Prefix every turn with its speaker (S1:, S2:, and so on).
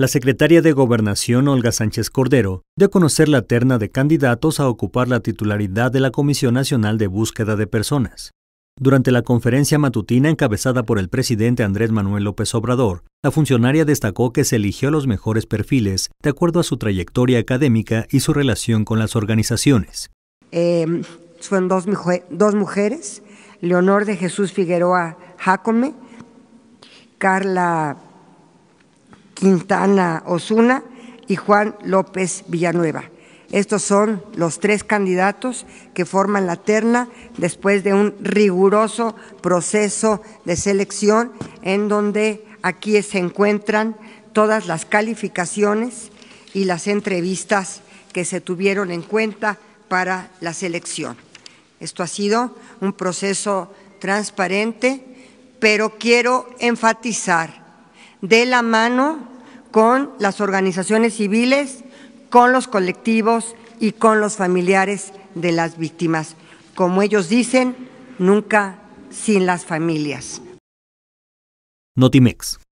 S1: la secretaria de Gobernación Olga Sánchez Cordero dio a conocer la terna de candidatos a ocupar la titularidad de la Comisión Nacional de Búsqueda de Personas. Durante la conferencia matutina encabezada por el presidente Andrés Manuel López Obrador, la funcionaria destacó que se eligió los mejores perfiles de acuerdo a su trayectoria académica y su relación con las organizaciones.
S2: Em, son dos, dos mujeres, Leonor de Jesús Figueroa Jacome, Carla Quintana Osuna y Juan López Villanueva. Estos son los tres candidatos que forman la terna después de un riguroso proceso de selección en donde aquí se encuentran todas las calificaciones y las entrevistas que se tuvieron en cuenta para la selección. Esto ha sido un proceso transparente, pero quiero enfatizar de la mano con las organizaciones civiles, con los colectivos y con los familiares de las víctimas. Como ellos
S3: dicen, nunca sin las familias. Notimex.